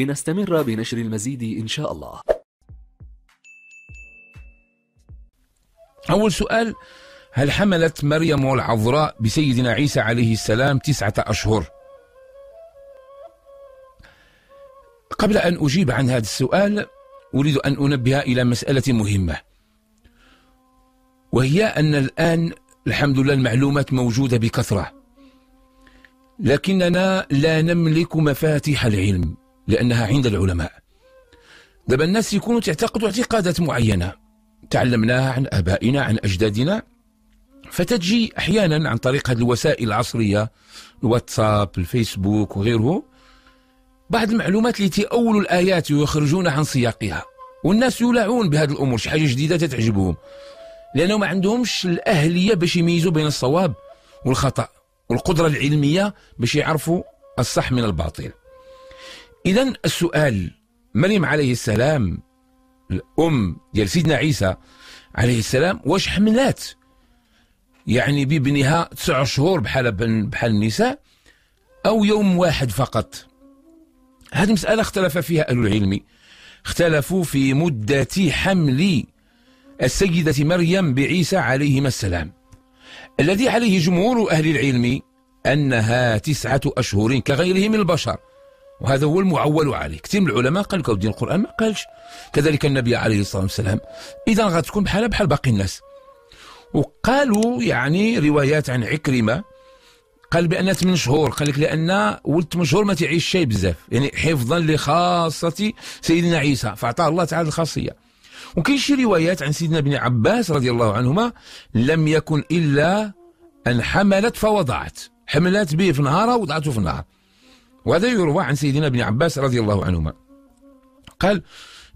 لنستمر بنشر المزيد إن شاء الله أول سؤال هل حملت مريم العذراء بسيدنا عيسى عليه السلام تسعة أشهر قبل أن أجيب عن هذا السؤال أريد أن أنبه إلى مسألة مهمة وهي أن الآن الحمد لله المعلومات موجودة بكثرة لكننا لا نملك مفاتيح العلم لأنها عند العلماء دابا الناس يكونوا تعتقدوا اعتقادات معينة تعلمناها عن آبائنا عن أجدادنا فتجي أحيانا عن طريق هذه الوسائل العصرية الواتساب الفيسبوك وغيره بعض المعلومات اللي تأولوا الآيات ويخرجون عن سياقها والناس يولعون بهذه الأمور شي حاجة جديدة تتعجبهم لانه ما عندهمش الأهلية باش يميزوا بين الصواب والخطأ والقدرة العلمية باش يعرفوا الصح من الباطل إذا السؤال مريم عليه السلام الأم ديال سيدنا عيسى عليه السلام واش حملات يعني بابنها تسع شهور بحال بحال النساء أو يوم واحد فقط هذه مسألة اختلف فيها أهل العلم اختلفوا في مدة حمل السيدة مريم بعيسى عليهما السلام الذي عليه جمهور أهل العلم أنها تسعة أشهر كغيره من البشر وهذا هو المعول عليه كثير من العلماء قال لك القرآن ما قالش كذلك النبي عليه الصلاة والسلام إذا غتكون بحال بحال باقي الناس وقالوا يعني روايات عن عكرمة قال بأن ثمان شهور قال لك لأن ولد شهور ما تعيش شيء بزاف يعني حفظا لخاصة سيدنا عيسى فأعطاه الله تعالى الخاصية وكاين شي روايات عن سيدنا ابن عباس رضي الله عنهما لم يكن إلا أن حملت فوضعت حملت به في نهارها ووضعته في النهار وهذا يروى عن سيدنا ابن عباس رضي الله عنهما قال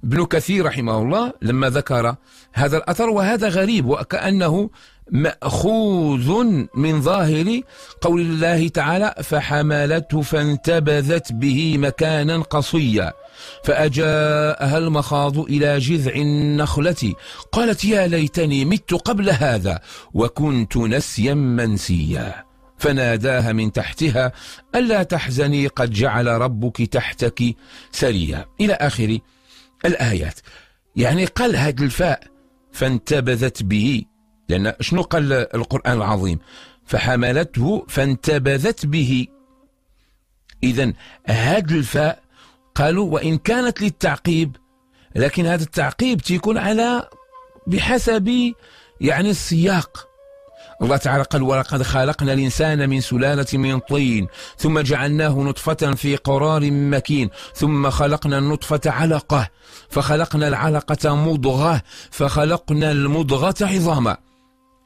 ابن كثير رحمه الله لما ذكر هذا الأثر وهذا غريب وكأنه مأخوذ من ظاهر قول الله تعالى فحملته فانتبذت به مكانا قصيا فأجاءها المخاض إلى جذع النخلة قالت يا ليتني مت قبل هذا وكنت نسيا منسيا فناداها من تحتها ألا تحزني قد جعل ربك تحتك ثريا إلى آخر الآيات يعني قال هذا الفاء فانتبذت به لأن شنو قال القرآن العظيم فحملته فانتبذت به إذا هذا الفاء قالوا وإن كانت للتعقيب لكن هذا التعقيب تيكون على بحسب يعني السياق الله تعالى قال ولقد خلقنا الإنسان من سلالة من طين ثم جعلناه نطفة في قرار مكين ثم خلقنا النطفة علقة فخلقنا العلقة مضغة فخلقنا المضغة عظاما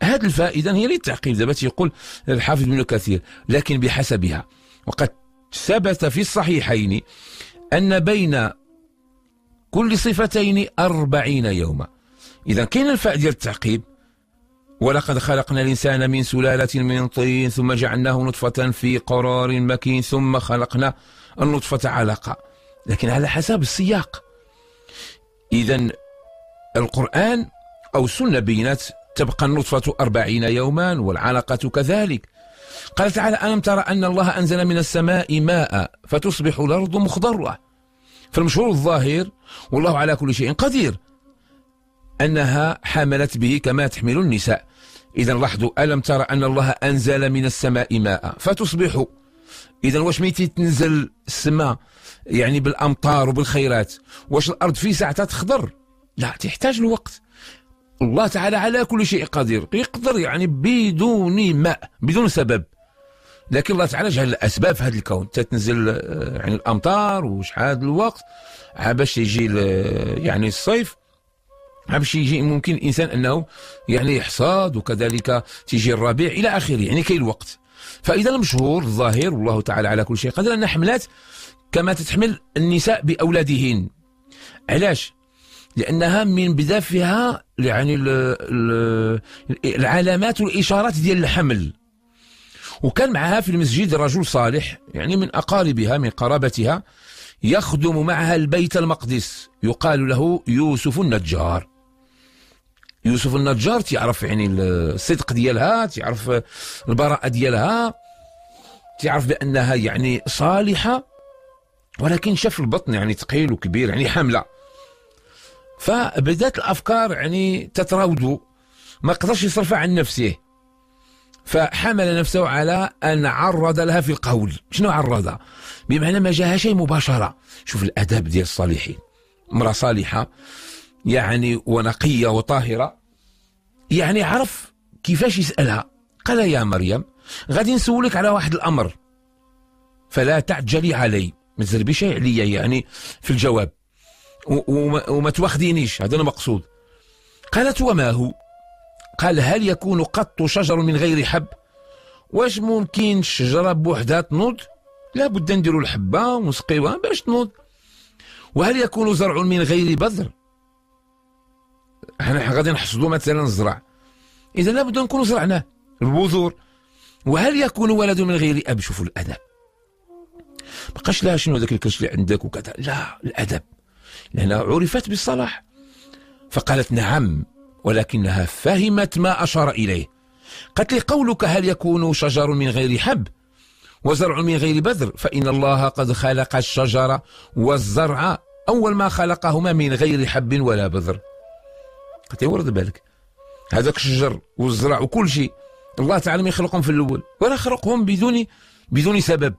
هذه الفائدة هي للتعقيب دابا تيقول الحافظ ابن كثير لكن بحسبها وقد ثبت في الصحيحين أن بين كل صفتين أربعين يوما إذا كاين الفاء ديال التعقيب ولقد خلقنا الإنسان من سلالة من طين ثم جعلناه نطفة في قرار مكين ثم خلقنا النطفة علقة لكن على حسب السياق إذا القرآن أو السنة بينت تبقى النطفة أربعين يوما والعلقة كذلك قال تعالى ألم ترى أن الله أنزل من السماء ماء فتصبح الأرض مخضرة فالمشهور الظاهر والله على كل شيء قدير أنها حملت به كما تحمل النساء إذا لاحظوا ألم ترى أن الله أنزل من السماء ماء فتصبح إذا واش ميتي تنزل السماء يعني بالأمطار وبالخيرات واش الأرض في ساعتها تخضر لا تحتاج الوقت الله تعالى على كل شيء قدير يقدر يعني بدون ماء بدون سبب لكن الله تعالى جعل الاسباب في هذا الكون تتنزل آه، يعني الامطار وشحال الوقت باش يجي آه، يعني الصيف اهم يجي ممكن الانسان انه يعني يحصاد وكذلك تيجي الربيع الى اخره يعني كاين الوقت فاذا المشهور الظاهر والله تعالى على كل شيء قدر ان حملات كما تتحمل النساء باولادهن علاش لانها من بدا فيها يعني الـ الـ العلامات والاشارات ديال الحمل وكان معها في المسجد رجل صالح يعني من اقاربها من قرابتها يخدم معها البيت المقدس يقال له يوسف النجار يوسف النجار تيعرف يعني الصدق ديالها تيعرف البراءة ديالها تيعرف بأنها يعني صالحة ولكن شاف البطن يعني ثقيل وكبير يعني حاملة فبدات الأفكار يعني تتراودو ما قدرش يصرفها عن نفسه فحمل نفسه على أن عرض لها في القول شنو عرضها بمعنى ما جاها شيء مباشرة شوف الأداب ديال الصالحين امرأة صالحة يعني ونقية وطاهرة يعني عرف كيفاش يسألها قال يا مريم غادي نسولك على واحد الأمر فلا تعجلي علي ما تزربيش عليا يعني في الجواب وما, تواخدينيش هذا المقصود قالت وما هو قال هل يكون قط شجر من غير حب واش ممكن شجره بوحدها تنوض لا بد نديروا الحبه ونسقيوها باش تنوض وهل يكون زرع من غير بذر حنا غادي نحصدوا مثلا الزرع اذا لابد نكون زرعناه البذور وهل يكون ولد من غير اب شوفوا الادب بقاش لها شنو ذاك الكرش اللي عندك وكذا لا الادب لانها عرفت بالصلاح فقالت نعم ولكنها فهمت ما اشار اليه قالت لي قولك هل يكون شجر من غير حب وزرع من غير بذر فان الله قد خلق الشجر والزرع اول ما خلقهما من غير حب ولا بذر قلت ورد بالك هذاك الشجر والزرع وكل شيء الله تعالى ما يخلقهم في الاول ولا خلقهم بدون بدون سبب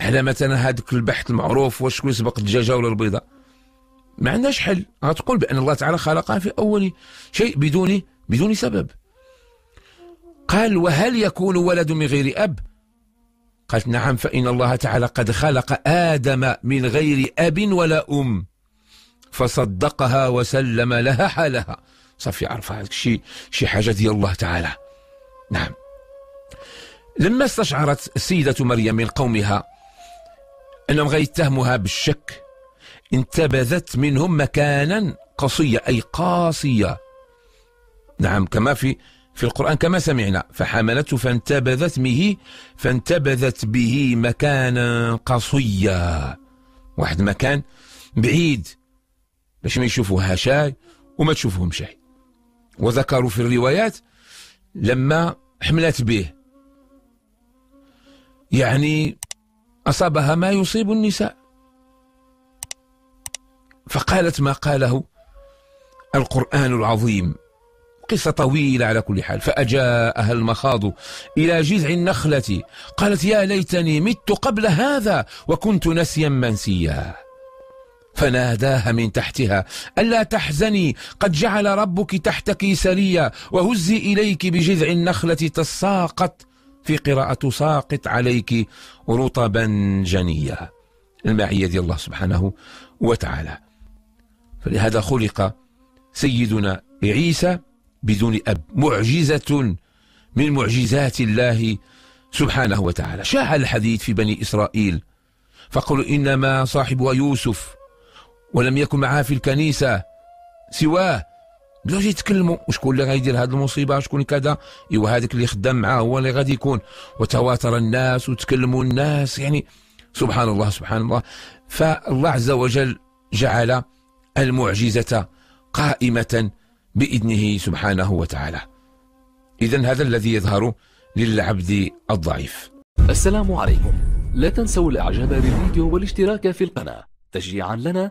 احنا مثلا هذاك البحث المعروف واش شكون سبق الدجاجه ولا البيضه ما عندهاش حل غتقول بان الله تعالى خلقها في اول شيء بدون بدون سبب قال وهل يكون ولد من غير اب قالت نعم فان الله تعالى قد خلق ادم من غير اب ولا ام فصدقها وسلم لها حالها صافي عرفها شي شي حاجه ديال الله تعالى نعم لما استشعرت السيده مريم من قومها انهم غيتهموها بالشك انتبذت منهم مكانا قصية أي قاسية نعم كما في في القرآن كما سمعنا فحملته فانتبذت به فانتبذت به مكانا قصيا واحد مكان بعيد باش ما يشوفوها شاي وما تشوفهم شاي وذكروا في الروايات لما حملت به يعني أصابها ما يصيب النساء فقالت ما قاله القرآن العظيم قصة طويلة على كل حال فأجاءها المخاض إلى جذع النخلة قالت يا ليتني مت قبل هذا وكنت نسيا منسيا فناداها من تحتها ألا تحزني قد جعل ربك تحتك سريا وهزي إليك بجذع النخلة تساقط في قراءة ساقط عليك رطبا جنيا المعية دي الله سبحانه وتعالى فلهذا خلق سيدنا عيسى بدون أب معجزة من معجزات الله سبحانه وتعالى شاع الحديث في بني إسرائيل فقل إنما صاحب يوسف ولم يكن معها في الكنيسة سواه بداو يتكلموا وشكون اللي غيدير هذه المصيبه شكون كذا ايوا هذاك اللي خدام معاه هو اللي غادي يكون وتواتر الناس وتكلموا الناس يعني سبحان الله سبحان الله فالله عز وجل جعل المعجزه قائمه باذنه سبحانه وتعالى اذا هذا الذي يظهر للعبد الضعيف السلام عليكم لا تنسوا الاعجاب بالفيديو والاشتراك في القناه تشجيعا لنا